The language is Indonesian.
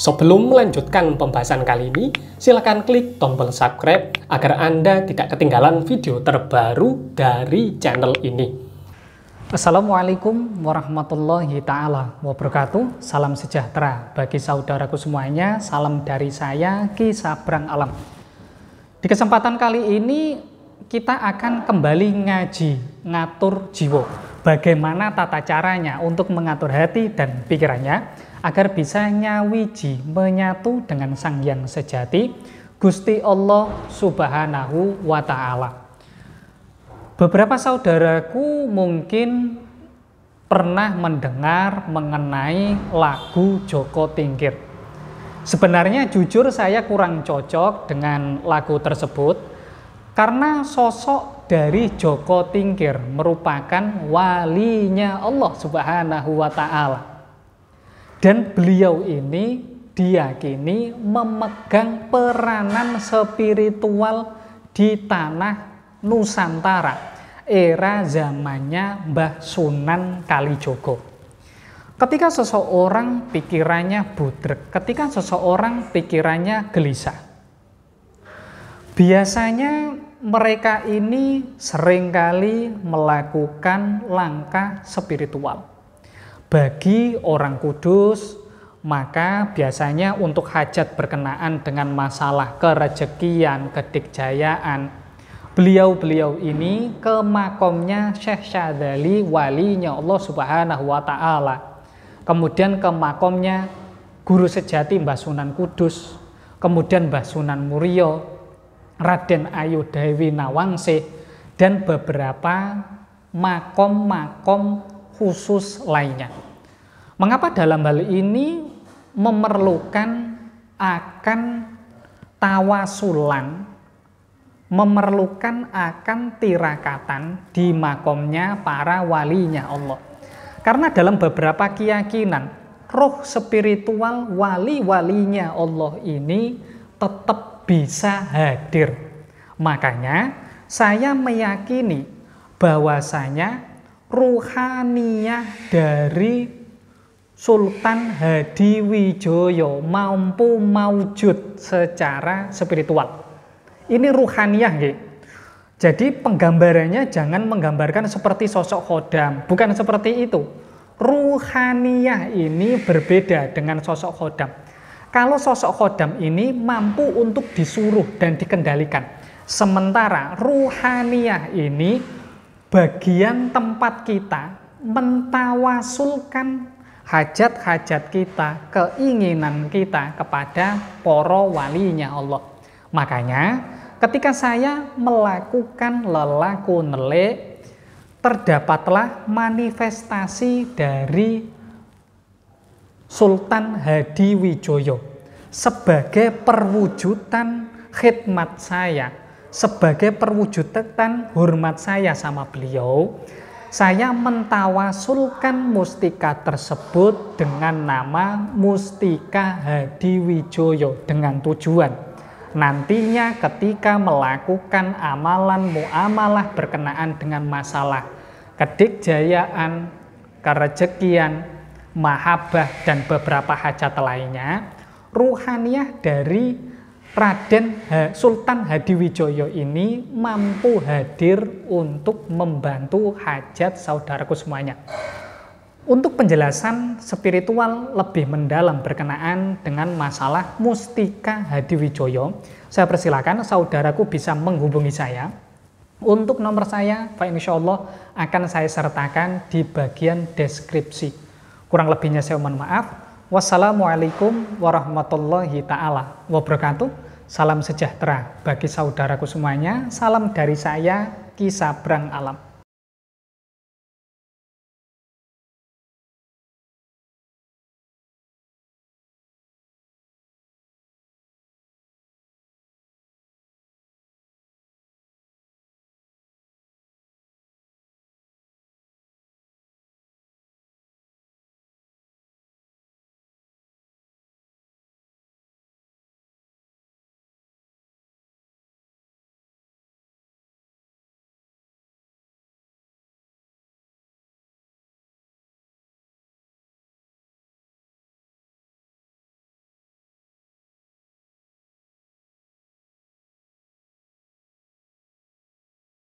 Sebelum melanjutkan pembahasan kali ini, silakan klik tombol subscribe agar Anda tidak ketinggalan video terbaru dari channel ini. Assalamualaikum warahmatullahi taala wabarakatuh. Salam sejahtera bagi saudaraku semuanya. Salam dari saya Ki Sabrang Alam. Di kesempatan kali ini kita akan kembali ngaji ngatur jiwa bagaimana tata caranya untuk mengatur hati dan pikirannya agar bisa nyawiji menyatu dengan Sang Yang Sejati, Gusti Allah Subhanahu wa Ta'ala. Beberapa saudaraku mungkin pernah mendengar mengenai lagu Joko Tingkir. Sebenarnya jujur saya kurang cocok dengan lagu tersebut karena sosok dari Joko Tingkir merupakan walinya Allah Subhanahu wa taala. Dan beliau ini diyakini memegang peranan spiritual di tanah Nusantara era zamannya Mbah Sunan Kalijogo. Ketika seseorang pikirannya budrek, ketika seseorang pikirannya gelisah, biasanya mereka ini seringkali melakukan langkah spiritual. Bagi orang kudus, maka biasanya untuk hajat berkenaan dengan masalah kerejekian, kedikjayaan, beliau-beliau ini ke makomnya Syekh Syadzali walinya Allah Subhanahu wa taala. Kemudian ke makomnya guru sejati Mbah Sunan Kudus, kemudian Mbah Sunan Murio, Raden Ayu Dewi Nawangse dan beberapa makom-makom khusus lainnya. Mengapa dalam hal ini memerlukan akan tawasulan, memerlukan akan tirakatan di makomnya para walinya Allah. Karena dalam beberapa keyakinan, roh spiritual wali-walinya Allah ini tetap bisa hadir. Makanya saya meyakini bahwasanya ruhaniah dari Sultan Hadi Wijoyo mampu maujud secara spiritual. Ini ruhaniah, gitu. Jadi penggambarannya jangan menggambarkan seperti sosok khodam, bukan seperti itu. Ruhaniah ini berbeda dengan sosok khodam. Kalau sosok khodam ini mampu untuk disuruh dan dikendalikan. Sementara ruhaniyah ini bagian tempat kita mentawasulkan hajat-hajat kita, keinginan kita kepada poro walinya Allah. Makanya ketika saya melakukan lelaku nele, terdapatlah manifestasi dari Sultan Hadi Wijoyo sebagai perwujudan khidmat saya, sebagai perwujudan hormat saya sama beliau, saya mentawasulkan mustika tersebut dengan nama Mustika Hadi Wijoyo dengan tujuan nantinya ketika melakukan amalan muamalah berkenaan dengan masalah kedikjayaan, kerejekian, Mahabah dan beberapa hajat lainnya, ruhaniah dari Raden Sultan Hadiwijoyo ini mampu hadir untuk membantu hajat saudaraku semuanya. Untuk penjelasan spiritual lebih mendalam berkenaan dengan masalah Mustika Hadiwijoyo, saya persilakan saudaraku bisa menghubungi saya. Untuk nomor saya, Pak Insya Allah akan saya sertakan di bagian deskripsi. Kurang lebihnya saya mohon maaf. Wassalamualaikum warahmatullahi taala wabarakatuh. Salam sejahtera bagi saudaraku semuanya. Salam dari saya, Kisabrang Alam.